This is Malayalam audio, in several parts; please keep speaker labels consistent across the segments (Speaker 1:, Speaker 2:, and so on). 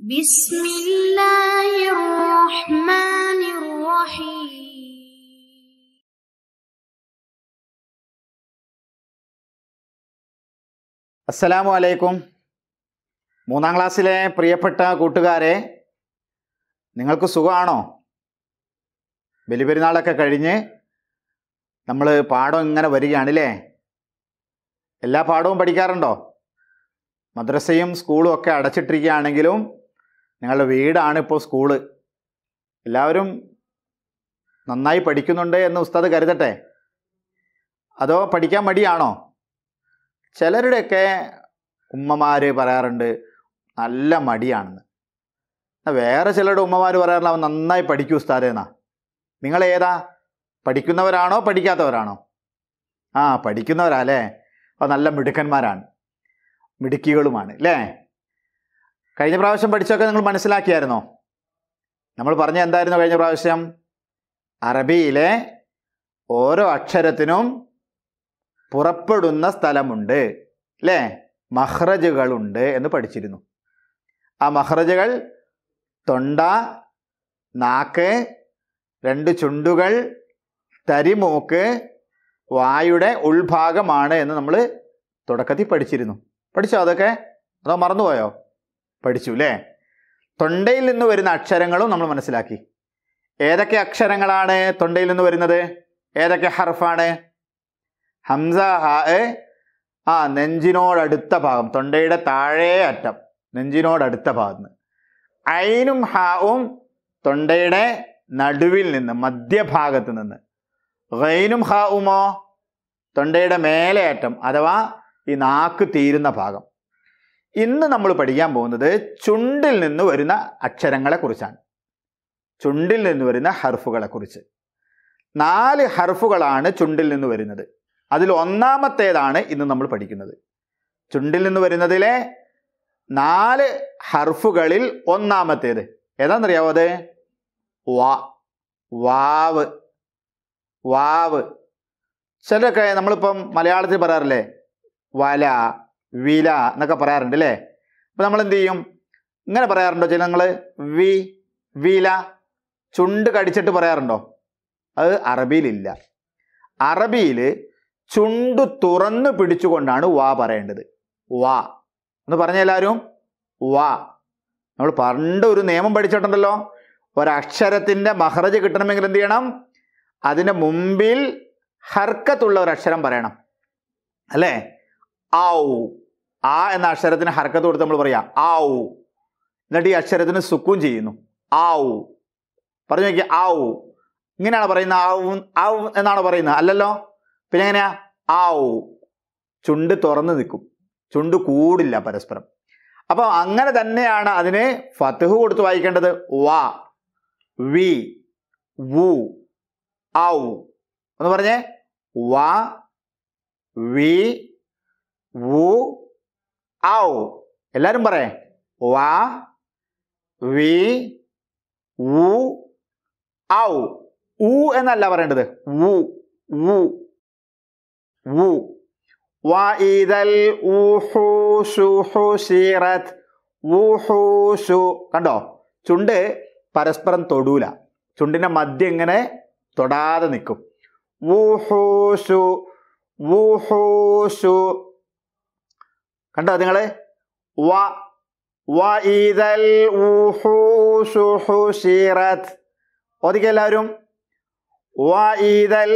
Speaker 1: بسم الله الرحمن الرحيم അസ്സലാമു അലൈക്കും മൂന്നാം ക്ലാസ്സിലെ പ്രിയപ്പെട്ട കൂട്ടുകാരെ നിങ്ങൾക്ക് സുഖമാണോ ബലിപെരുന്നാളൊക്കെ കഴിഞ്ഞ് നമ്മൾ പാഠം ഇങ്ങനെ വരികയാണല്ലേ എല്ലാ പാഠവും പഠിക്കാറുണ്ടോ മദ്രസയും സ്കൂളും ഒക്കെ അടച്ചിട്ടിരിക്കുകയാണെങ്കിലും നിങ്ങളുടെ വീടാണ് ഇപ്പോൾ സ്കൂള് എല്ലാവരും നന്നായി പഠിക്കുന്നുണ്ട് എന്ന് ഉസ്താദ് കരുതട്ടെ അതോ പഠിക്കാൻ മടിയാണോ ചിലരുടെയൊക്കെ ഉമ്മമാർ പറയാറുണ്ട് നല്ല മടിയാണെന്ന് വേറെ ചിലരുടെ ഉമ്മമാർ പറയാറുണ്ട് അവൻ നന്നായി പഠിക്കൂ ഉസ്താദ് എന്നാ നിങ്ങൾ ഏതാ പഠിക്കുന്നവരാണോ പഠിക്കാത്തവരാണോ ആ പഠിക്കുന്നവരാ അല്ലേ അപ്പോൾ നല്ല മിടുക്കന്മാരാണ് മിടുക്കികളുമാണ് അല്ലേ കഴിഞ്ഞ പ്രാവശ്യം പഠിച്ചൊക്കെ നിങ്ങൾ മനസ്സിലാക്കിയായിരുന്നോ നമ്മൾ പറഞ്ഞ എന്തായിരുന്നു കഴിഞ്ഞ പ്രാവശ്യം അറബിയിലെ ഓരോ അക്ഷരത്തിനും പുറപ്പെടുന്ന സ്ഥലമുണ്ട് അല്ലേ മഹ്റജുകളുണ്ട് എന്ന് പഠിച്ചിരുന്നു ആ മഹ്റജുകൾ തൊണ്ട നാക്ക് രണ്ട് ചുണ്ടുകൾ തരിമൂക്ക് വായുടെ ഉൾഭാഗമാണ് എന്ന് നമ്മൾ തുടക്കത്തിൽ പഠിച്ചിരുന്നു പഠിച്ചോ അതൊക്കെ അതോ മറന്നുപോയോ പഠിച്ചു അല്ലേ തൊണ്ടയിൽ നിന്ന് വരുന്ന അക്ഷരങ്ങളും നമ്മൾ മനസ്സിലാക്കി ഏതൊക്കെ അക്ഷരങ്ങളാണ് തൊണ്ടയിൽ നിന്ന് വരുന്നത് ഏതൊക്കെ ഹർഫാണ് ഹംസ ഹ ആ നെഞ്ചിനോടടുത്ത ഭാഗം തൊണ്ടയുടെ താഴേ അറ്റം നെഞ്ചിനോടടുത്ത ഭാഗത്ത് ഐനും ഹാവും തൊണ്ടയുടെ നടുവിൽ നിന്ന് മധ്യഭാഗത്ത് നിന്ന് റൈനും ഹാവുമോ തൊണ്ടയുടെ മേലേ അറ്റം അഥവാ ഈ നാക്ക് തീരുന്ന ഭാഗം ഇന്ന് നമ്മൾ പഠിക്കാൻ പോകുന്നത് ചുണ്ടിൽ നിന്ന് വരുന്ന അക്ഷരങ്ങളെക്കുറിച്ചാണ് ചുണ്ടിൽ നിന്ന് വരുന്ന ഹർഫുകളെക്കുറിച്ച് നാല് ഹർഫുകളാണ് ചുണ്ടിൽ നിന്ന് വരുന്നത് അതിൽ ഒന്നാമത്തേതാണ് ഇന്ന് നമ്മൾ പഠിക്കുന്നത് ചുണ്ടിൽ നിന്ന് വരുന്നതിലെ നാല് ഹർഫുകളിൽ ഒന്നാമത്തേത് ഏതാണെന്നറിയാവോ അത് വാ വാവ് വാവ് ചിലരൊക്കെ നമ്മളിപ്പം മലയാളത്തിൽ പറയാറില്ലേ വല വില എന്നൊക്കെ പറയാറുണ്ട് അല്ലേ അപ്പോൾ നമ്മൾ എന്ത് ചെയ്യും ഇങ്ങനെ പറയാറുണ്ടോ ചില നിങ്ങൾ വി വില ചുണ്ട് കടിച്ചിട്ട് പറയാറുണ്ടോ അത് അറബിയിലില്ല അറബിയിൽ ചുണ്ട് തുറന്നു പിടിച്ചുകൊണ്ടാണ് വാ പറയേണ്ടത് വാ എന്ന് പറഞ്ഞ എല്ലാവരും വാ നമ്മൾ പണ്ട് ഒരു നിയമം പഠിച്ചിട്ടുണ്ടല്ലോ ഒരക്ഷരത്തിൻ്റെ മഹറജ് കിട്ടണമെങ്കിൽ എന്ത് ചെയ്യണം അതിന് മുമ്പിൽ ഹർക്കത്തുള്ള ഒരു അക്ഷരം പറയണം അല്ലേ ഔ ആ എന്ന അക്ഷരത്തിന് ഹർക്കത്ത് കൊടുത്ത് നമ്മൾ പറയാം ഊ എന്നിട്ട് ഈ അക്ഷരത്തിന് സുക്കും ചെയ്യുന്നു ഊ പറഞ്ഞു നോക്കി ഊ ഇങ്ങനെയാണ് പറയുന്നത് ആ ഊ എന്നാണ് പറയുന്നത് അല്ലല്ലോ പിന്നെ എങ്ങനെയാ ഊ ചുണ്ട് തുറന്നു നിൽക്കും ചുണ്ട് കൂടില്ല പരസ്പരം അപ്പോൾ അങ്ങനെ തന്നെയാണ് അതിന് ഫത്തുഹു കൊടുത്ത് വായിക്കേണ്ടത് വാ വി വു ഔ എന്ന് പറഞ്ഞേ വ വി വു ഔ എല്ലാവരും പറയേ വ വി ഉ ഔ ഉ എന്നല്ല പറയേണ്ടത് ഉ ഉ ഉ وإذا الوحوش حشرت وحوش കണ്ടോ ചുണ്ട് പരസ്പരം തൊടൂല ചുണ്ടിൻ്റെ മധ്യം ഇങ്ങനെ തൊടാതെ നിൽക്കും വൂഹൂഷു വൂഹൂഷു കണ്ടോ നിങ്ങൾ വ എല്ലാവരും വഇദൽ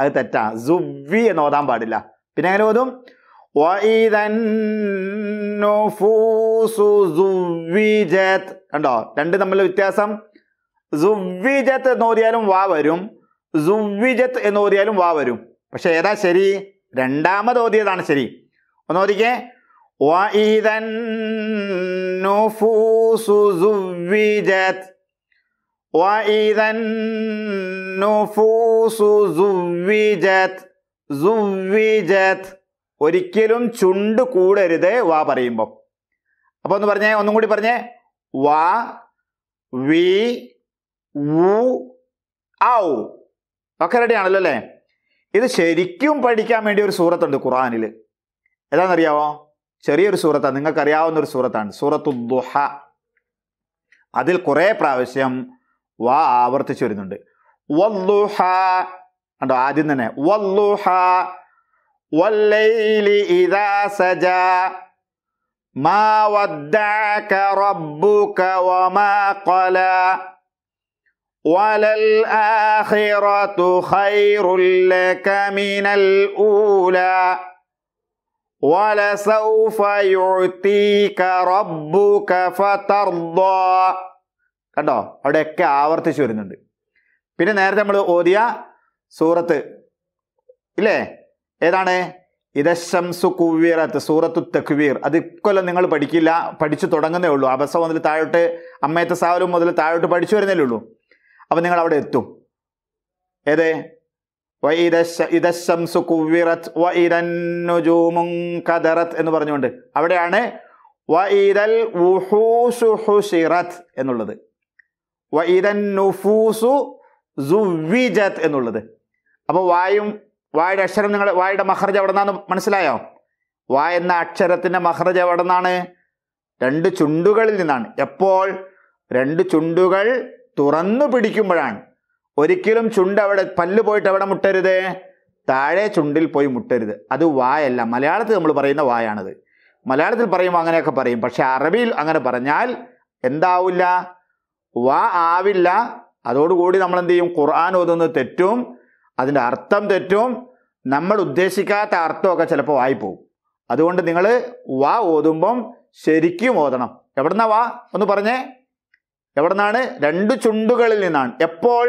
Speaker 1: അത് തെറ്റാ സുവി എന്ന് ഓതാൻ പാടില്ല പിന്നെ എങ്ങനെ ഓതും وإذا النفوس കണ്ടോ രണ്ട് തമ്മിലുള്ള വ്യത്യാസം സുവിജത്ത് എന്ന് ഓതിയാലും വാ വരും സുവിജത്ത് എന്ന് ഓതിയാലും വാ വരും പക്ഷെ ഏതാ ശരി രണ്ടാമത് ഓതിയതാണ് ശരി ഒന്ന് ഓതിക്കേ وإذا النفوس زوجت وإذا النفوس ഒരിക്കലും ചുണ്ട് കൂടരുത് വാ പറയുമ്പോൾ അപ്പൊ ഒന്ന് പറഞ്ഞേ ഒന്നും കൂടി പറഞ്ഞേ വാ വി വു ഔ ഒക്കെ അല്ലേ ഇത് ശരിക്കും പഠിക്കാൻ വേണ്ടി ഒരു സൂറത്തുണ്ട് ഖുറാനിൽ ഏതാണെന്നറിയാവോ ചെറിയൊരു സൂറത്താണ് നിങ്ങൾക്കറിയാവുന്ന ഒരു സൂറത്താണ് സൂറത്തു ദുഹ അതിൽ കുറേ പ്രാവശ്യം വാ ആവർത്തിച്ചു വരുന്നുണ്ട് വല്ലുഹ കണ്ടോ ആദ്യം തന്നെ വല്ലുഹ ഇദാ മാ റബ്ബുക വമാ ഖല കണ്ടോ അവിടെയൊക്കെ ആവർത്തിച്ചു വരുന്നുണ്ട് പിന്നെ നേരത്തെ നമ്മൾ ഓതിയ സൂറത്ത് ഇല്ലേ ഏതാണ് ഇതശംസു കുവ്യറത്ത് സൂറത്തു തക്വീർ അത് ഇക്കൊല്ലം നിങ്ങൾ പഠിക്കില്ല പഠിച്ചു തുടങ്ങുന്നേ ഉള്ളൂ അബസ മുതൽ താഴോട്ട് അമ്മയത്തെ സാവലും മുതൽ താഴോട്ട് പഠിച്ചു വരുന്നേ ഉള്ളൂ അപ്പം നിങ്ങൾ അവിടെ എത്തും ഏത് ഇതശംസു കുവ്യറത്ത് വ ഇരന്നുജൂമും കദറത്ത് എന്ന് പറഞ്ഞുകൊണ്ട് അവിടെയാണ് വ ഇരൽ ഉഹൂസുഹുഷിറത്ത് എന്നുള്ളത് വ ഇരൻ എന്നുള്ളത് അപ്പോൾ വായും വായുടെ അക്ഷരം നിങ്ങൾ വായുടെ മഹർജ് എവിടെ നിന്നാന്ന് മനസ്സിലായോ വ എന്ന അക്ഷരത്തിൻ്റെ മഹർജ് എവിടെ നിന്നാണ് രണ്ട് ചുണ്ടുകളിൽ നിന്നാണ് എപ്പോൾ രണ്ട് ചുണ്ടുകൾ തുറന്നു പിടിക്കുമ്പോഴാണ് ഒരിക്കലും ചുണ്ട് അവിടെ പല്ല് പോയിട്ട് അവിടെ മുട്ടരുത് താഴെ ചുണ്ടിൽ പോയി മുട്ടരുത് അത് വായല്ല മലയാളത്തിൽ നമ്മൾ പറയുന്ന വായാണത് മലയാളത്തിൽ പറയുമ്പോൾ അങ്ങനെയൊക്കെ പറയും പക്ഷേ അറബിയിൽ അങ്ങനെ പറഞ്ഞാൽ എന്താവില്ല വാ ആവില്ല അതോടുകൂടി നമ്മൾ എന്ത് ചെയ്യും ഖുർആൻ ഓതുന്നത് തെറ്റും അതിൻ്റെ അർത്ഥം തെറ്റും നമ്മൾ ഉദ്ദേശിക്കാത്ത അർത്ഥമൊക്കെ ചിലപ്പോൾ വായിപ്പോകും അതുകൊണ്ട് നിങ്ങൾ വാ ഓതുമ്പം ശരിക്കും ഓതണം എവിടുന്നാ വാ ഒന്ന് പറഞ്ഞേ എവിടുന്നാണ് രണ്ട് ചുണ്ടുകളിൽ നിന്നാണ് എപ്പോൾ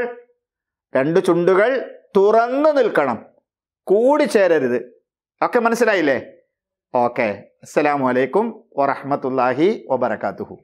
Speaker 1: രണ്ട് ചുണ്ടുകൾ തുറന്നു നിൽക്കണം കൂടി ചേരരുത് ഒക്കെ മനസ്സിലായില്ലേ ഓക്കെ അസ്സലാമലൈക്കും വറഹമത്തല്ലാഹി വബർക്കാത്തുഹു